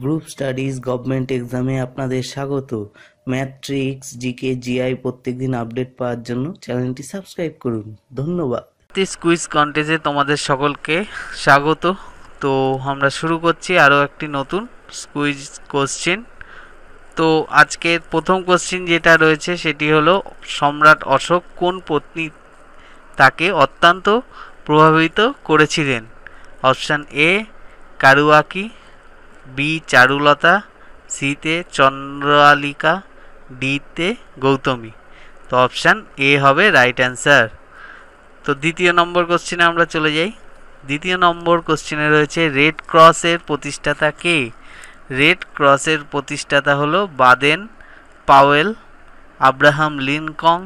group studies government এক্সামে আপনাদের স্বাগত ম্যাট্রিক্স জিকে জিআই প্রত্যেকদিন আপডেট পাওয়ার জন্য চ্যানেলটি সাবস্ক্রাইব করুন ধন্যবাদ কুইজ কন্টেজে তোমাদের সকলকে স্বাগত তো আমরা শুরু করছি আরও একটি নতুন কুইজ কোশ্চেন তো আজকের প্রথম কোশ্চেন যেটা রয়েছে সেটি হলো সম্রাট অশোক কোন পত্নী তাকে অত্যন্ত প্রভাবিত করেছিলেন অপশান এ কারুয়াকি বি চারুলতা সিতে চন্দ্রালিকা ডিতে গৌতমী তো অপশান এ হবে রাইট অ্যান্সার তো দ্বিতীয় নম্বর কোশ্চেনে আমরা চলে যাই দ্বিতীয় নম্বর কোশ্চেনে রয়েছে রেড ক্রসের প্রতিষ্ঠাতা কে রেড ক্রসের প্রতিষ্ঠাতা হলো Baden Powell Abraham Lincoln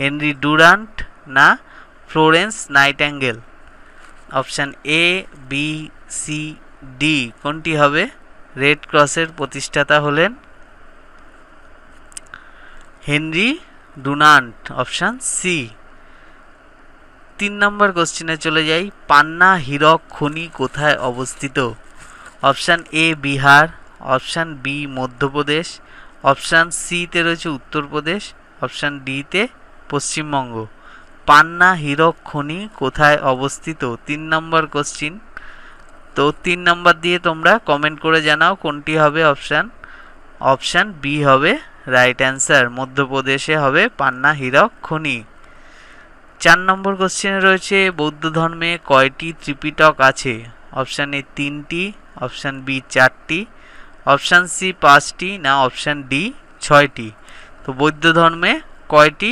Henry Dunant না Florence Nightingale option A B C D কোনটি হবে রেড ক্রসের প্রতিষ্ঠাতা হলেন হেনরি ডুনান্ট অপশান সি তিন নম্বর কোশ্চিনে চলে যাই পান্না হিরক খনি কোথায় অবস্থিত option A Bihar option B Madhya Pradesh option সিতে রয়েছে উত্তরপ্রদেশ অপশান ডিতে পশ্চিমবঙ্গ পান্না হিরক খনি কোথায় অবস্থিত তিন নম্বর কোশ্চিন তো তিন নাম্বার দিয়ে তোমরা কমেন্ট করে জানাও কোনটি হবে অপশান অপশান বি হবে রাইট অ্যান্সার মধ্যপ্রদেশে হবে পান্না হীরক খনি চার নম্বর কোশ্চেনে রয়েছে বৌদ্ধ ধর্মে কয়টি ত্রিপিটক আছে অপশান এ তিনটি অপশান বি চারটি অপশান সি পাঁচটি না অপশান ডি ছয়টি তো বৌদ্ধ ধর্মে কয়টি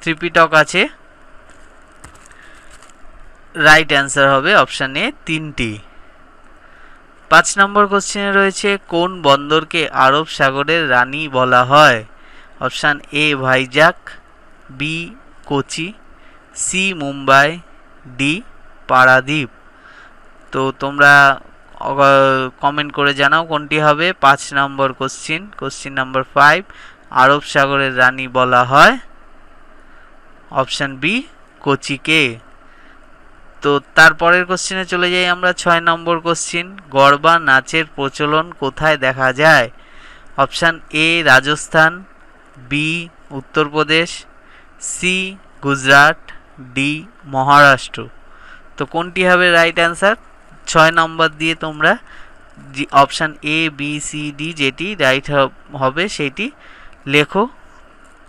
ত্রিপিটক আছে রাইট অ্যান্সার হবে অপশান এ তিনটি পাঁচ নম্বর কোশ্চেনে রয়েছে কোন বন্দরকে আরব সাগরের রানী বলা হয় option A Vizag B Kochi C Mumbai D Paradip তো তোমরা কমেন্ট করে জানাও কোনটি হবে পাঁচ নম্বর কোশ্চিন কোশ্চিন নম্বর ফাইভ আরব সাগরের রানী বলা হয় অপশান বি কোচিকে তো তারপরের কোশ্চিনে চলে যাই আমরা ছয় নম্বর কোশ্চিন গরবা নাচের প্রচলন কোথায় দেখা যায় option A Rajasthan B Uttar Pradesh C Gujarat D Maharashtra তো কোনটি হবে রাইট অ্যান্সার ছয় নম্বর দিয়ে তোমরা option A B C D যেটি রাইট হবে সেটি লেখো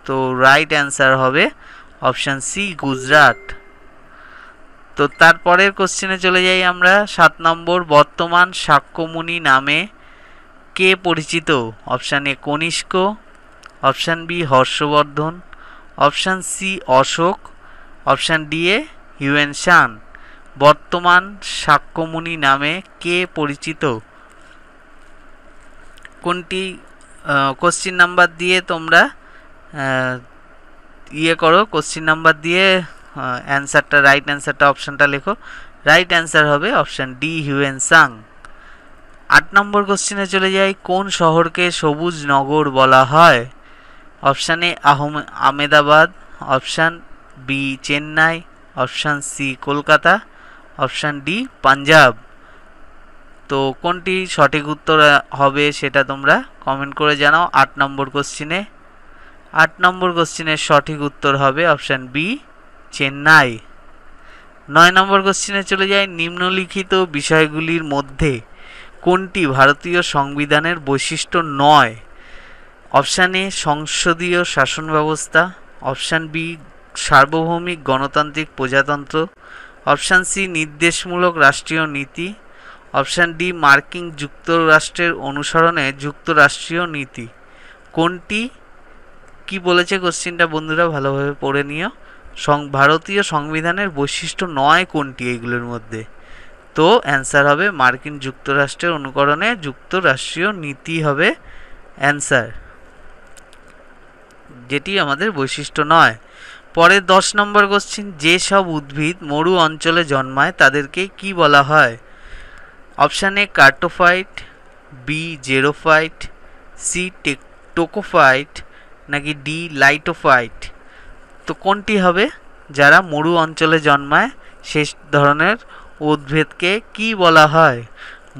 তো রাইট অ্যান্সার হবে অপশান সি গুজরাট তো তারপরের কোশ্চেনে চলে যাই আমরা সাত নম্বর বর্তমান সাক্ষ্যমুনি নামে কে পরিচিত option A Kanishka option B Harshavardhan option C Ashok option D এ হিউয়েন শান বর্তমান সাক্ষ্যমুনি নামে কে পরিচিত কোনটি কোশ্চিন নাম্বার দিয়ে তোমরা ইয়ে করো কোশ্চিন নাম্বার দিয়ে অ্যান্সারটা রাইট অ্যান্সারটা অপশানটা লেখো রাইট অ্যান্সার হবে অপশান ডি হিউয়েন সাং আট নম্বর কোশ্চেনে চলে যাই কোন শহরকে সবুজ নগর বলা হয় option A Ahmedabad option B Chennai option C Kolkata option D Punjab তো কোনটি সঠিক উত্তর হবে সেটা তোমরা কমেন্ট করে জানাও আট নম্বর কোশ্চিনে আট নম্বর কোশ্চিনের সঠিক উত্তর হবে অপশান বি চেন্নাই নয় নম্বর কোশ্চেনে চলে যায় নিম্নলিখিত বিষয়গুলির মধ্যে কোনটি ভারতীয় সংবিধানের বৈশিষ্ট্য নয় অপশান এ সংসদীয় শাসন ব্যবস্থা অপশান বি সার্বভৌমিক গণতান্ত্রিক প্রজাতন্ত্র অপশান সি নির্দেশমূলক রাষ্ট্রীয় নীতি অপশান ডি মার্কিন যুক্তরাষ্ট্রের অনুসরণে যুক্তরাষ্ট্রীয় নীতি কোনটি কি বলেছে কোশ্চিনটা বন্ধুরা ভালোভাবে পড়ে নিও ভারতীয় সংবিধানের বৈশিষ্ট্য নয় কোনটি এইগুলোর মধ্যে তো অ্যান্সার হবে মার্কিন যুক্তরাষ্ট্রের অনুকরণে যুক্তরাষ্ট্রীয় নীতি হবে অ্যান্সার যেটি আমাদের বৈশিষ্ট্য নয় পরে দশ নম্বর কোশ্চিন যেসব উদ্ভিদ মরু অঞ্চলে জন্মায় তাদেরকে কি বলা হয় অপশান এ কার্টোফাইট বি জেরোফাইট সি টেক টোকোফাইট নাকি ডি লাইটোফাইট তো কোনটি হবে যারা মরু অঞ্চলে জন্মায় সেই ধরনের উদ্ভিদকে কি বলা হয়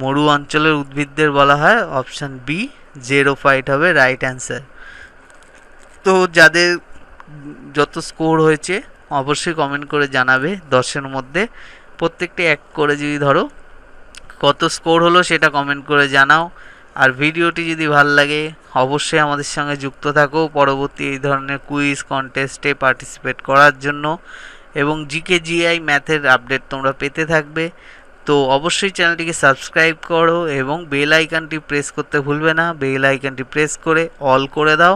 মরু অঞ্চলের উদ্ভিদদের বলা হয় অপশান বি জেরো ফাইট হবে রাইট অ্যান্সার তো যাদের যত স্কোর হয়েছে অবশ্যই কমেন্ট করে জানাবে দশের মধ্যে প্রত্যেকটি এক করে যদি ধরো কত স্কোর হলো সেটা কমেন্ট করে জানাও আর ভিডিওটি যদি ভাল লাগে অবশ্যই আমাদের সঙ্গে যুক্ত থাকো পরবর্তী এই ধরনের কুইজ কন্টেস্টে পার্টিসিপেট করার জন্য এবং জিকে জিআই ম্যাথের আপডেট তোমরা পেতে থাকবে তো অবশ্যই চ্যানেলটিকে সাবস্ক্রাইব করো এবং বেল আইকনটি প্রেস করতে ভুলবে না বেল আইকনটি প্রেস করে অল করে দাও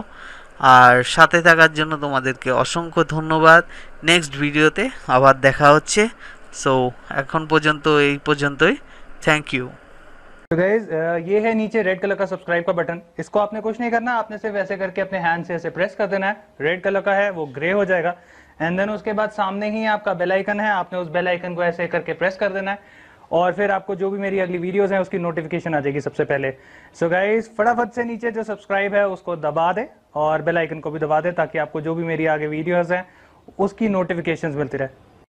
আর সাথে থাকার জন্য তোমাদেরকে অসংখ্য ধন্যবাদ নেক্সট ভিডিওতে আবার দেখা হচ্ছে সো এখন পর্যন্ত এই পর্যন্তই থ্যাংক ইউ तो गाइज ये है नीचे रेड कलर का सब्सक्राइब का बटन इसको आपने कुछ नहीं करना आपने सिर्फ ऐसे करके अपने हैंड से ऐसे प्रेस कर देना है रेड कलर का है वो ग्रे हो जाएगा एंड देन उसके बाद सामने ही आपका बेल आइकन है आपने उस बेल आइकन को ऐसे करके प्रेस कर देना है और फिर आपको जो भी मेरी अगली वीडियोस हैं उसकी नोटिफिकेशन आ जाएगी सबसे पहले सो गाइज फटाफट से नीचे जो सब्सक्राइब है उसको दबा दे और बेल आइकन को भी दबा दे ताकि आपको जो भी मेरी आगे वीडियोस हैं उसकी नोटिफिकेशंस मिलती रहे